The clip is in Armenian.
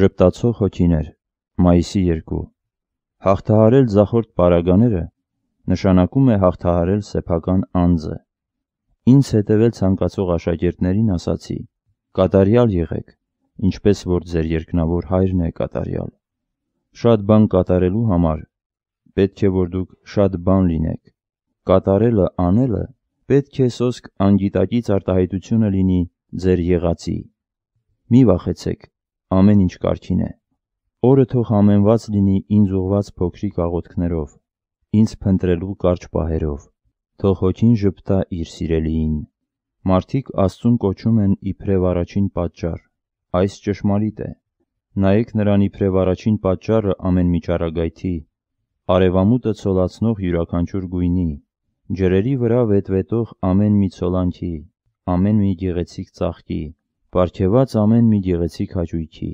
Ժպտացող հոգիներ, մայիսի 2 Հաղթահարել ձախորդ պարագաները նշանակում է հաղթահարել սեփական անձը։ Ինձ հետևել ցանկացող աշակերտներին ասացի. կատարյալ եղեք, ինչպես որ ձեր երկնավոր հայրն է կատարյալ։ Շատ բան կատարելու համար պետք է որ դուք շատ բան լինեք։ Կատարելը անելը պետք է սոսկ անգիտակից արտահայտությունը լինի ձեր եղածի։ Մի վախեցեք, ամեն ինչ կարգին է։ Օրը թող ամենված լինի ինձ ուղված փոքրիկ աղոթքներով, ինձ փնտրելու կարճ պահերով, թող հոգին ժպտա իր սիրելիին։ Մարդիկ Աստծուն կոչում են իբրև առաջին պատճառ։ Այս ճշմարիտ է։ Նայեք նրան իբրև առաջին պատճառը ամեն միջառագայթի, արևամուտը ցոլացնող յուրաքանչյուր գույնի, ջրերի վրա վետվետող ամեն մի ցոլանքի, ամեն մի գեղեցիկ ծաղկի, պարգևած ամեն մի գեղեցիկ հաճույքի։